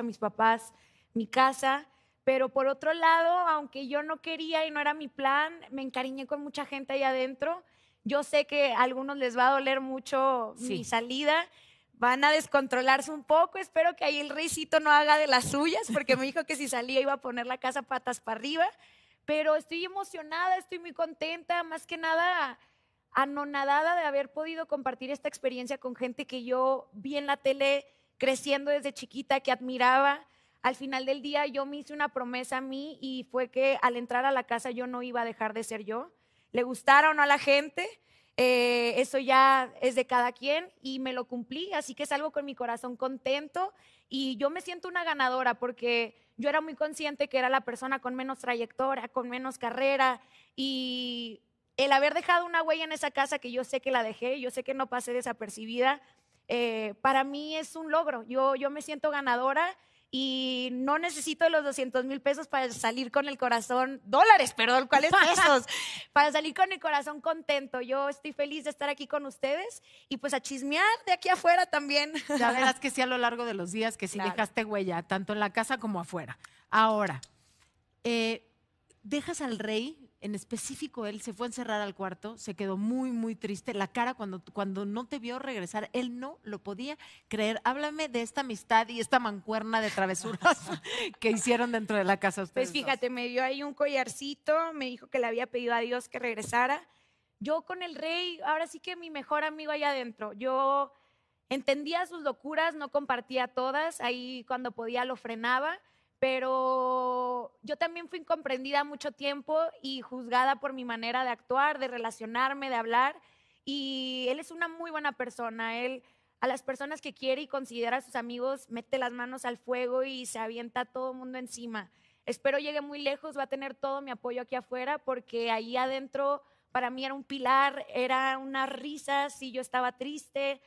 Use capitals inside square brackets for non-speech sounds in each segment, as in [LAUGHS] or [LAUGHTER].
a mis papás, mi casa. Pero por otro lado, aunque yo no quería y no era mi plan, me encariñé con mucha gente ahí adentro. Yo sé que a algunos les va a doler mucho mi salida, van a descontrolarse un poco. Espero que ahí el risito no haga de las suyas, porque me dijo que si salía iba a poner la casa patas para arriba. Pero estoy emocionada, estoy muy contenta, más que nada anonadada de haber podido compartir esta experiencia con gente que yo vi en la tele creciendo desde chiquita que admiraba. Al final del día yo me hice una promesa a mí y fue que al entrar a la casa yo no iba a dejar de ser yo. Le gustara o no a la gente, eh, eso ya es de cada quien y me lo cumplí, así que salgo con mi corazón contento y yo me siento una ganadora porque yo era muy consciente que era la persona con menos trayectoria, con menos carrera y el haber dejado una huella en esa casa que yo sé que la dejé, yo sé que no pasé desapercibida, eh, para mí es un logro. Yo, yo me siento ganadora y no necesito los 200 mil pesos para salir con el corazón, dólares, perdón, ¿cuáles pesos? [LAUGHS] para salir con el corazón contento. Yo estoy feliz de estar aquí con ustedes y pues a chismear de aquí afuera también. verdad es [LAUGHS] que sí a lo largo de los días que sí dejaste huella, tanto en la casa como afuera. Ahora, eh, dejas al rey en específico él se fue a encerrar al cuarto, se quedó muy, muy triste. La cara cuando, cuando no te vio regresar, él no lo podía creer. Háblame de esta amistad y esta mancuerna de travesuras [LAUGHS] que hicieron dentro de la casa ustedes. Pues fíjate, me dio ahí un collarcito, me dijo que le había pedido a Dios que regresara. Yo con el rey, ahora sí que mi mejor amigo allá adentro. Yo entendía sus locuras, no compartía todas, ahí cuando podía lo frenaba pero yo también fui incomprendida mucho tiempo y juzgada por mi manera de actuar, de relacionarme, de hablar. Y él es una muy buena persona. Él a las personas que quiere y considera a sus amigos mete las manos al fuego y se avienta a todo el mundo encima. Espero llegue muy lejos, va a tener todo mi apoyo aquí afuera porque ahí adentro para mí era un pilar, era una risa. si yo estaba triste,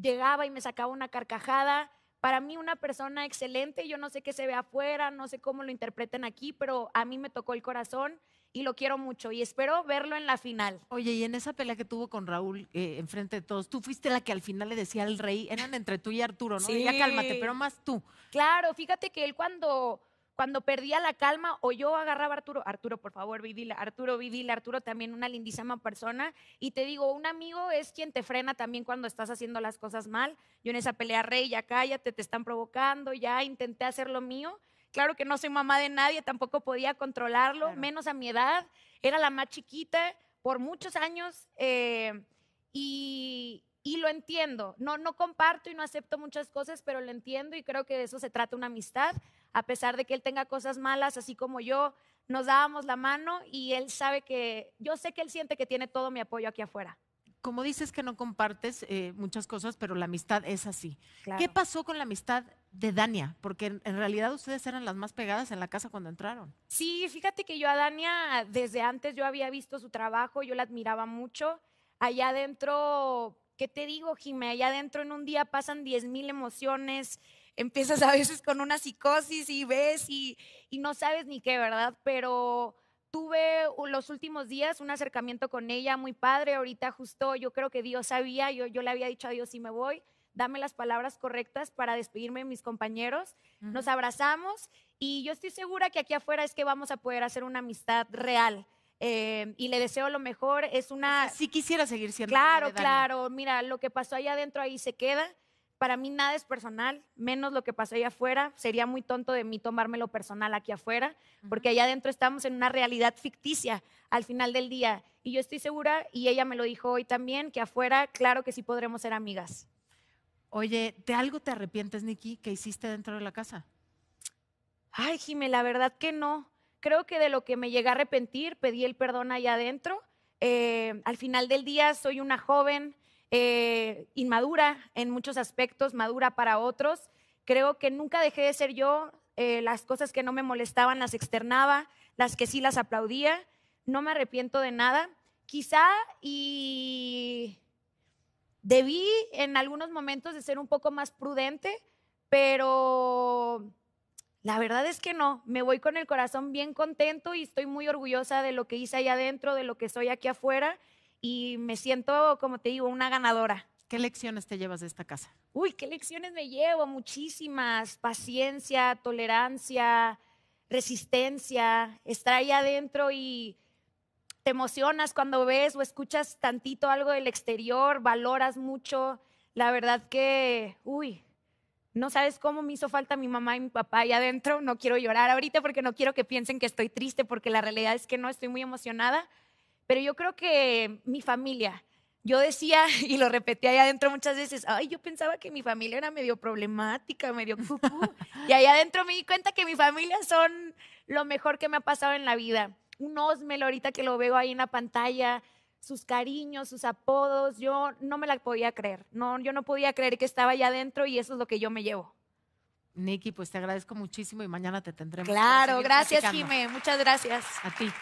llegaba y me sacaba una carcajada para mí una persona excelente, yo no sé qué se ve afuera, no sé cómo lo interpreten aquí, pero a mí me tocó el corazón y lo quiero mucho y espero verlo en la final. Oye, y en esa pelea que tuvo con Raúl eh, enfrente de todos, tú fuiste la que al final le decía al rey, eran entre tú y Arturo, ¿no? Sí. Ya cálmate, pero más tú. Claro, fíjate que él cuando cuando perdía la calma o yo agarraba a Arturo, Arturo, por favor, vidila, Arturo, vidila, Arturo también una lindísima persona. Y te digo, un amigo es quien te frena también cuando estás haciendo las cosas mal. Yo en esa pelea, rey, ya cállate, te están provocando, ya intenté hacer lo mío. Claro que no soy mamá de nadie, tampoco podía controlarlo, menos a mi edad. Era la más chiquita por muchos años eh, y, y lo entiendo. No, no comparto y no acepto muchas cosas, pero lo entiendo y creo que de eso se trata una amistad. A pesar de que él tenga cosas malas, así como yo, nos dábamos la mano y él sabe que, yo sé que él siente que tiene todo mi apoyo aquí afuera. Como dices que no compartes eh, muchas cosas, pero la amistad es así. ¿Qué pasó con la amistad de Dania? Porque en, en, realidad ustedes eran las más pegadas en la casa cuando entraron. Sí, fíjate que yo a Dania desde antes yo había visto su trabajo, yo la admiraba mucho. Allá adentro ¿Qué te digo, Jimé? Allá adentro en un día pasan 10 mil emociones, empiezas a veces con una psicosis y ves y, no sabes ni qué, ¿verdad? Pero tuve los últimos días un acercamiento con ella muy padre, ahorita justo yo creo que Dios sabía, yo, yo le había dicho a Dios si me voy, dame las palabras correctas para despedirme de mis compañeros, nos abrazamos y yo estoy segura que aquí afuera es que vamos a poder hacer una amistad real Em, y le deseo lo mejor. Es una... Sí quisiera seguir siendo. Claro, claro. Mira, lo que pasó allá adentro ahí se queda. Para mí nada es personal, menos lo que pasó allá afuera. Sería muy tonto de mí tomármelo personal aquí afuera, porque allá adentro estamos en una realidad ficticia al final del día. Y yo estoy segura, y ella me lo dijo hoy también, que afuera, claro que sí podremos ser amigas. Oye, ¿de algo te arrepientes, Nikki, que hiciste dentro de la casa? Ay, Jimé, la verdad que no. Creo que de lo que me llegué a arrepentir, pedí el perdón allá adentro. Eh, al final del día soy una joven eh, inmadura en muchos aspectos, madura para otros. Creo que nunca dejé de ser yo. Eh, las cosas que no me molestaban las externaba, las que sí las aplaudía. No me arrepiento de nada. Quizá y debí en algunos momentos de ser un poco más prudente, pero la verdad es que no, me voy con el corazón bien contento y estoy muy orgullosa de lo que hice allá adentro, de lo que soy aquí afuera y me siento, como te digo, una ganadora. ¿Qué lecciones te llevas de esta casa? Uy, qué lecciones me llevo, muchísimas. Paciencia, tolerancia, resistencia, estar ahí adentro y te emocionas cuando ves o escuchas tantito algo del exterior, valoras mucho. La verdad que, uy, no sabes cómo me hizo falta mi mamá y mi papá ahí adentro. No quiero llorar ahorita porque no quiero que piensen que estoy triste, porque la realidad es que no estoy muy emocionada. Pero yo creo que mi familia, yo decía [LAUGHS] y lo repetí ahí adentro muchas veces, ay, yo pensaba que mi familia era medio problemática, medio [LAUGHS] y ahí adentro me di cuenta que mi familia son lo mejor que me ha pasado en la vida. Un Osmel ahorita que lo veo ahí en la pantalla, sus cariños, sus apodos, yo no me la podía creer, no, yo no podía creer que estaba allá adentro y eso es lo que yo me llevo. Nikki, pues te agradezco muchísimo y mañana te tendremos. Claro, gracias muchas gracias. A ti.